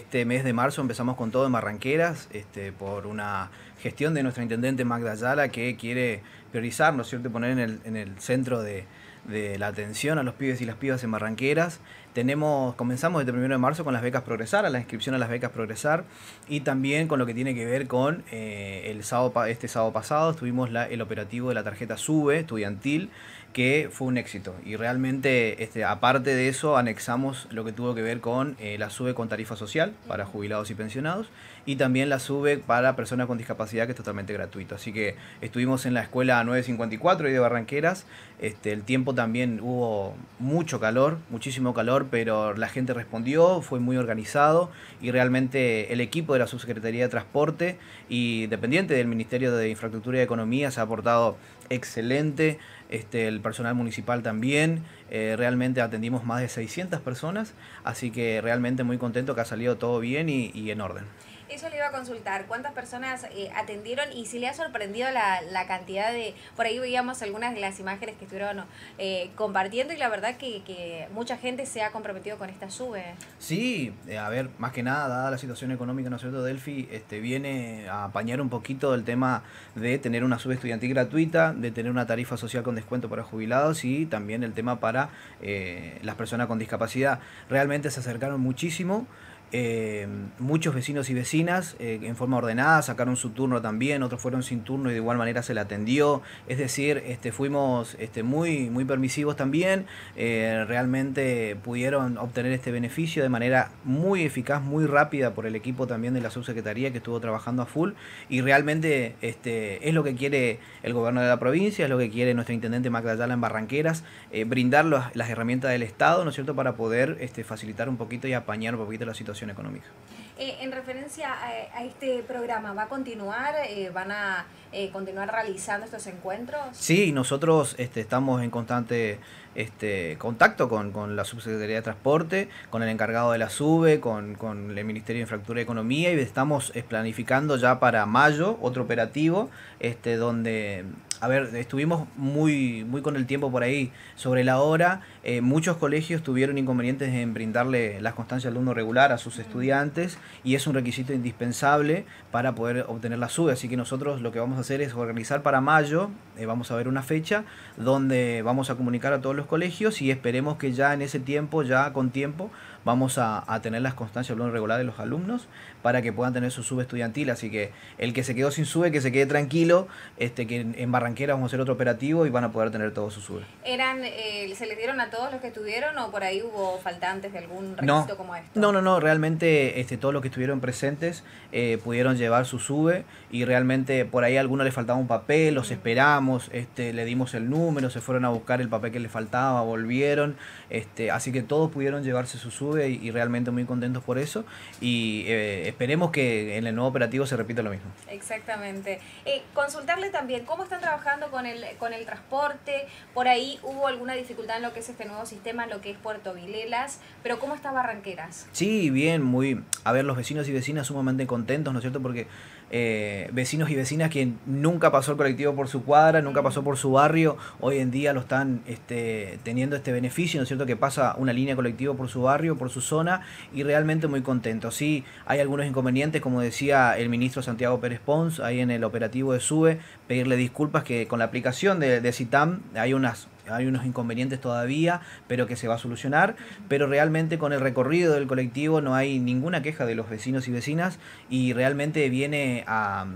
Este mes de marzo empezamos con todo en Barranqueras, este, por una gestión de nuestra intendente Magda Ayala que quiere priorizar, ¿no es cierto?, poner en el, centro de, la atención a los pibes y las pibas en Barranqueras. Tenemos, comenzamos desde el 1 de marzo con las becas Progresar, a la inscripción a las becas Progresar y también con lo que tiene que ver con eh, el sábado, este sábado pasado tuvimos el operativo de la tarjeta SUBE estudiantil que fue un éxito. Y realmente, este, aparte de eso, anexamos lo que tuvo que ver con eh, la SUBE con tarifa social para jubilados y pensionados y también la SUBE para personas con discapacidad que es totalmente gratuito. Así que estuvimos en la escuela 954 y de Barranqueras. Este, el tiempo también hubo mucho calor, muchísimo calor, pero la gente respondió, fue muy organizado y realmente el equipo de la Subsecretaría de Transporte y dependiente del Ministerio de Infraestructura y Economía se ha aportado excelente. Este, el personal municipal también. Eh, realmente atendimos más de 600 personas, así que realmente muy contento que ha salido todo bien y en orden. Eso le iba a consultar, ¿cuántas personas eh, atendieron y si le ha sorprendido la, la, cantidad de... Por ahí veíamos algunas de las imágenes que estuvieron eh, compartiendo y la verdad que, que, mucha gente se ha comprometido con esta sube. Sí, eh, a ver, más que nada, dada la situación económica, ¿no es cierto? Delphi este, viene a apañar un poquito el tema de tener una sube estudiantil gratuita, de tener una tarifa social con descuento para jubilados y también el tema para las personas con discapacidad. Realmente se acercaron muchísimo. Eh, muchos vecinos y vecinas eh, en forma ordenada sacaron su turno también, otros fueron sin turno y de igual manera se le atendió. Es decir, este, fuimos este, muy, muy permisivos también. Eh, realmente pudieron obtener este beneficio de manera muy eficaz, muy rápida por el equipo también de la subsecretaría que estuvo trabajando a full. Y realmente este, es lo que quiere el gobierno de la provincia, es lo que quiere nuestro intendente Magdalena en Barranqueras, brindar las herramientas del Estado, ¿no es cierto?, para poder este, facilitar un poquito y apañar un poquito la situación económica. Eh, en referencia a, este programa, ¿va a continuar? Eh, ¿Van a eh, continuar realizando estos encuentros? Sí, nosotros este, estamos en constante este, contacto con, la Subsecretaría de Transporte, con el encargado de la SUBE, con, el Ministerio de Infraestructura y Economía y estamos planificando ya para mayo otro operativo este, donde a ver, estuvimos muy, muy con el tiempo por ahí. Sobre la hora, muchos colegios tuvieron inconvenientes en brindarle las constancias al alumno regular a su estudiantes y es un requisito indispensable para poder obtener la SUBE. Así que nosotros lo que vamos a hacer es organizar para mayo, eh, vamos a ver una fecha donde vamos a comunicar a todos los colegios y esperemos que ya en ese tiempo, ya con tiempo, vamos a, tener las constancias de regular de los alumnos para que puedan tener su SUBE estudiantil. Así que el que se quedó sin SUBE, que se quede tranquilo, este, que en, Barranquera vamos a hacer otro operativo y van a poder tener todos su SUBE. ¿Eran, eh, ¿Se les dieron a todos los que estuvieron o por ahí hubo faltantes de algún requisito como este? No, no, no, realmente este, todos los que estuvieron presentes eh, pudieron llevar su sube y realmente por ahí a algunos les faltaba un papel, los esperamos, este, le dimos el número, se fueron a buscar el papel que les faltaba, volvieron, este, así que todos pudieron llevarse su sube y, realmente muy contentos por eso y eh, esperemos que en el nuevo operativo se repita lo mismo. Exactamente. Eh, consultarle también cómo están trabajando con el, con el transporte, por ahí hubo alguna dificultad en lo que es este nuevo sistema, en lo que es Puerto Vilelas, pero cómo está Barranqueras. Sí, bien muy, a ver, los vecinos y vecinas sumamente contentos, ¿no es cierto? Porque eh, vecinos y vecinas que nunca pasó el colectivo por su cuadra, nunca pasó por su barrio, hoy en día lo están este, teniendo este beneficio, ¿no es cierto? Que pasa una línea colectiva por su barrio, por su zona, y realmente muy contentos. Sí, hay algunos inconvenientes, como decía el ministro Santiago Pérez Pons, ahí en el operativo de SUBE, pedirle disculpas que con la aplicación de, de CITAM hay unas hay unos inconvenientes todavía, pero que se va a solucionar. Pero realmente con el recorrido del colectivo no hay ninguna queja de los vecinos y vecinas y realmente viene a,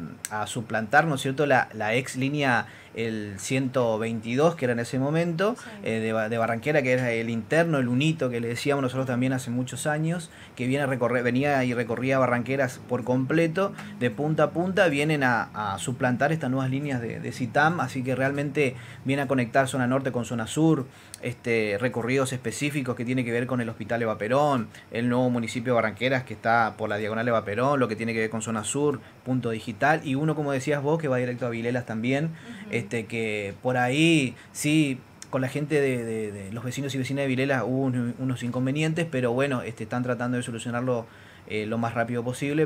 suplantar, ¿no es cierto?, la, ex línea el 122 que era en ese momento, eh, de, Barranquera, que era el interno, el unito que le decíamos nosotros también hace muchos años, que viene a recorrer, venía y recorría Barranqueras por completo, de punta a punta, vienen a, suplantar estas nuevas líneas de, de CITAM, así que realmente viene a conectar zona norte con Zona Sur, este, recorridos específicos que tiene que ver con el Hospital Eva Perón, el nuevo municipio de Barranqueras que está por la diagonal Eva Perón, lo que tiene que ver con Zona Sur, punto digital, y uno, como decías vos, que va directo a Vilelas también, este, que por ahí sí con la gente de, los vecinos y vecinas de Vilelas hubo unos inconvenientes, pero bueno, este, están tratando de solucionarlo eh, lo más rápido posible.